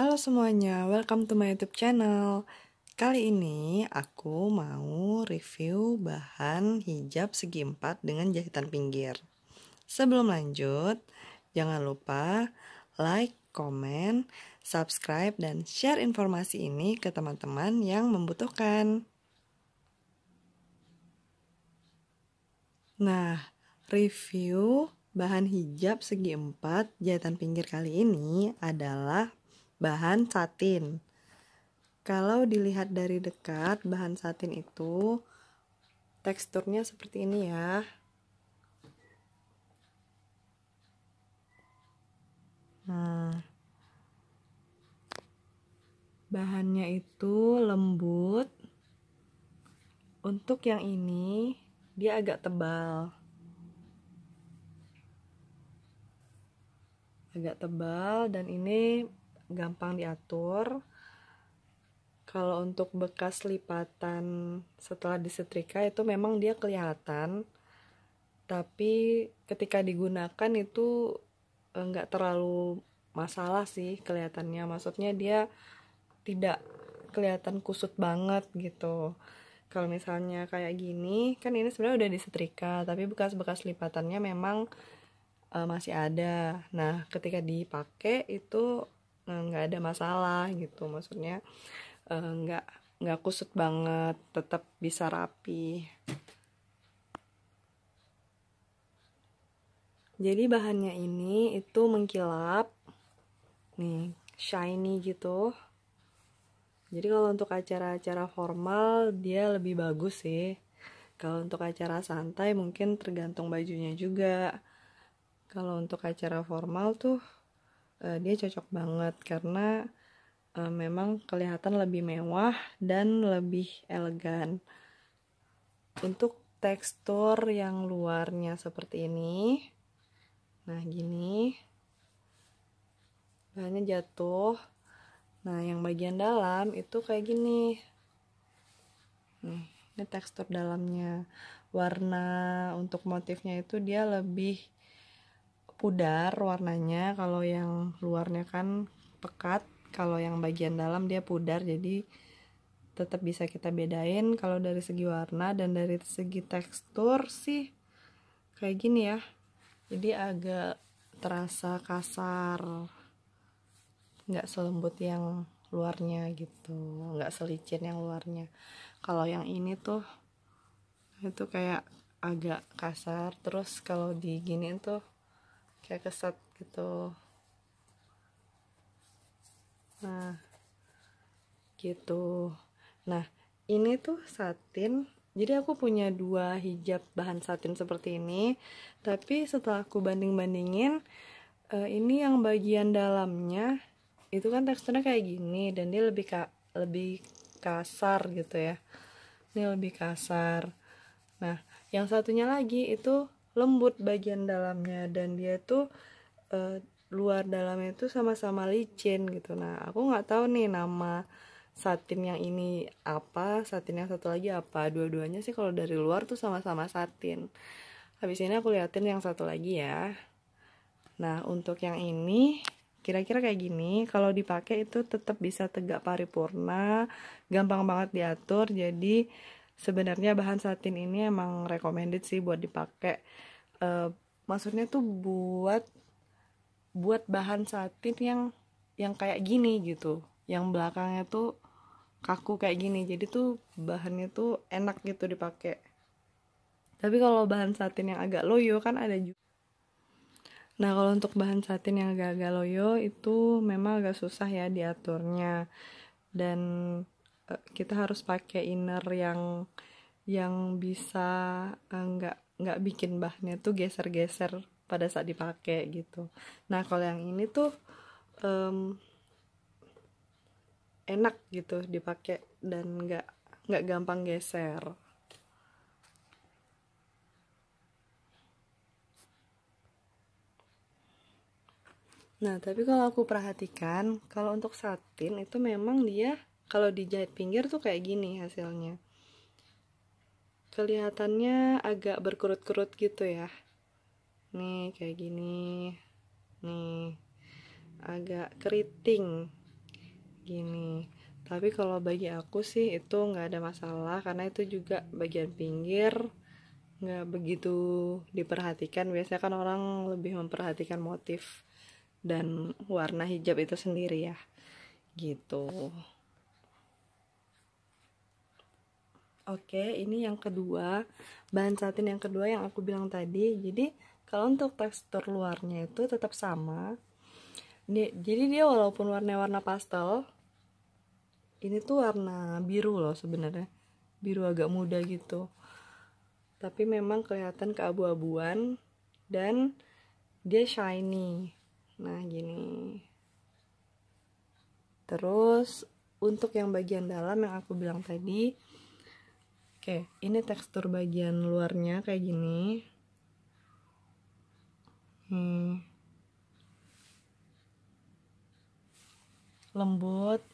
Halo semuanya, welcome to my YouTube channel. Kali ini aku mau review bahan hijab segi empat dengan jahitan pinggir. Sebelum lanjut, jangan lupa like, comment, subscribe, dan share informasi ini ke teman-teman yang membutuhkan. Nah, review Bahan hijab segi empat jahitan pinggir kali ini adalah Bahan satin. Kalau dilihat dari dekat, bahan satin itu teksturnya seperti ini ya. hmm bahannya itu lembut. Untuk yang ini, dia agak tebal. Agak tebal dan ini gampang diatur kalau untuk bekas lipatan setelah disetrika itu memang dia kelihatan tapi ketika digunakan itu eh, nggak terlalu masalah sih kelihatannya maksudnya dia tidak kelihatan kusut banget gitu kalau misalnya kayak gini kan ini sebenarnya udah disetrika tapi bekas-bekas lipatannya memang eh, masih ada nah ketika dipakai itu Eh, nggak ada masalah gitu maksudnya eh, nggak nggak kusut banget tetap bisa rapi jadi bahannya ini itu mengkilap nih shiny gitu jadi kalau untuk acara-acara formal dia lebih bagus sih kalau untuk acara santai mungkin tergantung bajunya juga kalau untuk acara formal tuh uh, dia cocok banget karena uh, memang kelihatan lebih mewah dan lebih elegan. Untuk tekstur yang luarnya seperti ini. Nah, gini. Bahannya jatuh. Nah, yang bagian dalam itu kayak gini. Nih, ini tekstur dalamnya. Warna untuk motifnya itu dia lebih pudar warnanya kalau yang luarnya kan pekat kalau yang bagian dalam dia pudar jadi tetap bisa kita bedain kalau dari segi warna dan dari segi tekstur sih kayak gini ya jadi agak terasa kasar nggak selembut yang luarnya gitu nggak selicin yang luarnya kalau yang ini tuh itu kayak agak kasar terus kalau diginiin tuh kayak keset gitu nah gitu nah ini tuh satin jadi aku punya dua hijab bahan satin seperti ini tapi setelah aku banding-bandingin eh, ini yang bagian dalamnya itu kan teksturnya kayak gini dan dia lebih ka lebih kasar gitu ya ini lebih kasar nah yang satunya lagi itu lembut bagian dalamnya dan dia tuh uh, luar dalamnya itu sama-sama licin gitu nah aku nggak tahu nih nama satin yang ini apa satin yang satu lagi apa dua-duanya sih kalau dari luar tuh sama-sama satin habis ini aku liatin yang satu lagi ya nah untuk yang ini kira-kira kayak gini kalau dipakai itu tetap bisa tegak paripurna gampang banget diatur jadi sebenarnya bahan satin ini emang recommended sih buat dipakai Eh, maksudnya tuh buat buat bahan satin yang yang kayak gini gitu yang belakangnya tuh kaku kayak gini jadi tuh bahannya tuh enak gitu dipakai tapi kalau bahan satin yang agak loyo kan ada juga nah kalau untuk bahan satin yang agak-agak loyo itu memang agak susah ya diaturnya dan eh, kita harus pakai inner yang yang bisa enggak eh, uh, nggak bikin bahannya tuh geser-geser pada saat dipakai gitu. Nah kalau yang ini tuh um, enak gitu dipakai dan nggak nggak gampang geser. Nah, tapi kalau aku perhatikan, kalau untuk satin itu memang dia kalau dijahit pinggir tuh kayak gini hasilnya kelihatannya agak berkerut-kerut gitu ya nih kayak gini nih agak keriting gini tapi kalau bagi aku sih itu nggak ada masalah karena itu juga bagian pinggir nggak begitu diperhatikan biasanya kan orang lebih memperhatikan motif dan warna hijab itu sendiri ya gitu Oke, ini yang kedua. Bahan satin yang kedua yang aku bilang tadi. Jadi, kalau untuk tekstur luarnya itu tetap sama. Ini, jadi dia walaupun warna warna pastel, ini tuh warna biru loh sebenarnya. Biru agak muda gitu. Tapi memang kelihatan keabu-abuan dan dia shiny. Nah, gini. Terus untuk yang bagian dalam yang aku bilang tadi, Oke, ini tekstur bagian luarnya kayak gini. Hmm. Lembut.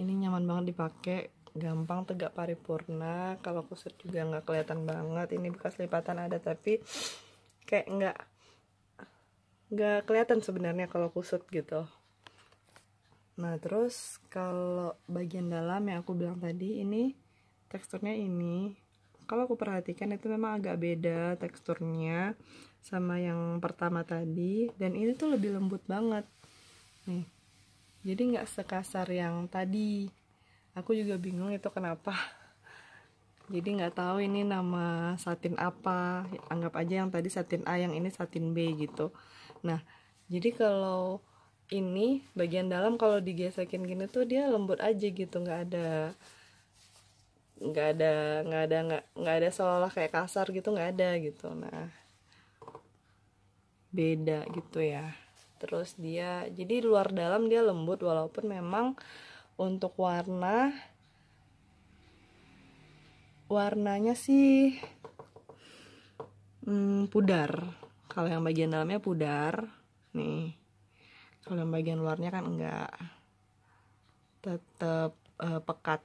Ini nyaman banget dipakai, gampang tegak paripurna. Kalau kusut juga nggak kelihatan banget. Ini bekas lipatan ada tapi kayak nggak nggak kelihatan sebenarnya kalau kusut gitu. Nah terus kalau bagian dalam yang aku bilang tadi ini teksturnya ini kalau aku perhatikan itu memang agak beda teksturnya sama yang pertama tadi dan ini tuh lebih lembut banget nih jadi nggak sekasar yang tadi aku juga bingung itu kenapa jadi nggak tahu ini nama satin apa anggap aja yang tadi satin A yang ini satin B gitu nah jadi kalau ini bagian dalam kalau digesekin gini tuh dia lembut aja gitu nggak ada nggak ada nggak ada nggak nggak ada seolah kayak kasar gitu nggak ada gitu nah beda gitu ya terus dia jadi luar dalam dia lembut walaupun memang untuk warna warnanya sih hmm, pudar kalau yang bagian dalamnya pudar nih kalau yang bagian luarnya kan enggak tetap uh, eh, pekat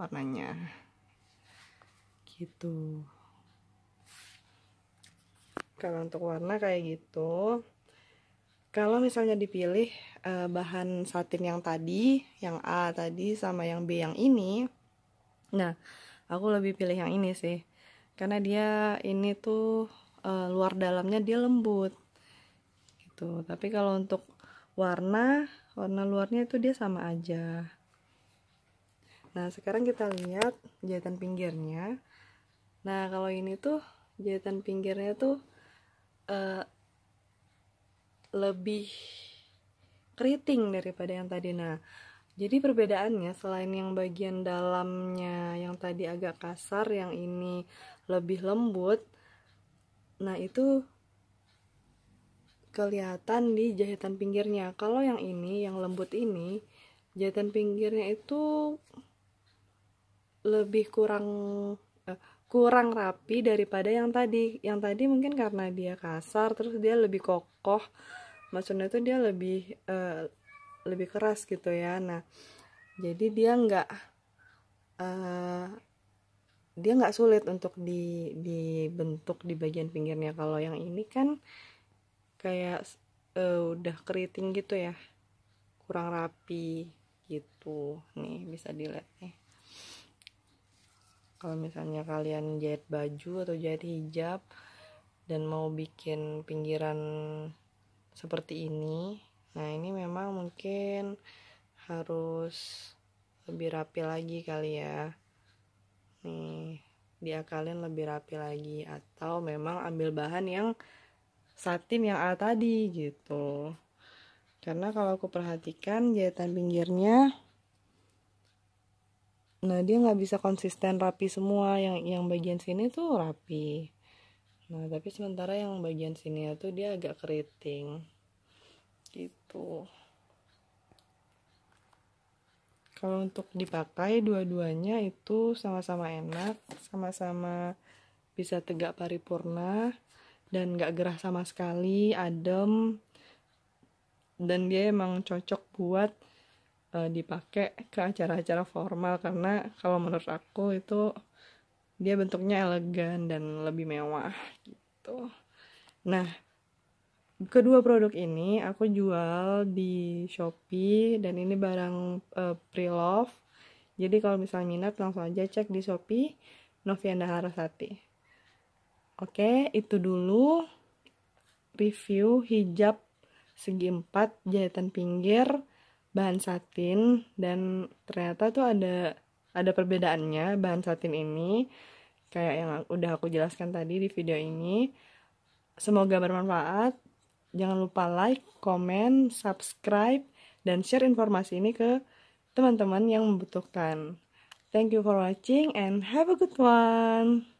warnanya gitu kalau untuk warna kayak gitu kalau misalnya dipilih eh, bahan satin yang tadi yang A tadi sama yang B yang ini nah aku lebih pilih yang ini sih karena dia ini tuh eh, luar dalamnya dia lembut gitu tapi kalau untuk warna warna luarnya itu dia sama aja nah sekarang kita lihat jahitan pinggirnya Nah, kalau ini tuh jahitan pinggirnya tuh uh, lebih keriting daripada yang tadi. Nah, jadi perbedaannya selain yang bagian dalamnya yang tadi agak kasar, yang ini lebih lembut. Nah, itu kelihatan di jahitan pinggirnya. Kalau yang ini, yang lembut ini, jahitan pinggirnya itu lebih kurang kurang rapi daripada yang tadi yang tadi mungkin karena dia kasar terus dia lebih kokoh maksudnya itu dia lebih uh, lebih keras gitu ya nah jadi dia nggak uh, dia nggak sulit untuk di dibentuk di bagian pinggirnya kalau yang ini kan kayak uh, udah keriting gitu ya kurang rapi gitu nih bisa dilihat nih kalau misalnya kalian jahit baju atau jahit hijab dan mau bikin pinggiran seperti ini nah ini memang mungkin harus lebih rapi lagi kali ya nih dia kalian lebih rapi lagi atau memang ambil bahan yang satin yang A tadi gitu karena kalau aku perhatikan jahitan pinggirnya nah dia nggak bisa konsisten rapi semua yang yang bagian sini tuh rapi nah tapi sementara yang bagian sini tuh dia agak keriting gitu kalau untuk dipakai dua-duanya itu sama-sama enak sama-sama bisa tegak paripurna dan nggak gerah sama sekali adem dan dia emang cocok buat Eh, dipakai ke acara-acara formal karena kalau menurut aku itu dia bentuknya elegan dan lebih mewah gitu. Nah, kedua produk ini aku jual di Shopee dan ini barang uh, pre-love. Jadi kalau misalnya minat langsung aja cek di Shopee Novianda Harasati. Oke, itu dulu review hijab segi empat jahitan pinggir bahan satin dan ternyata tuh ada ada perbedaannya bahan satin ini kayak yang udah aku jelaskan tadi di video ini. Semoga bermanfaat. Jangan lupa like, komen, subscribe, dan share informasi ini ke teman-teman yang membutuhkan. Thank you for watching and have a good one.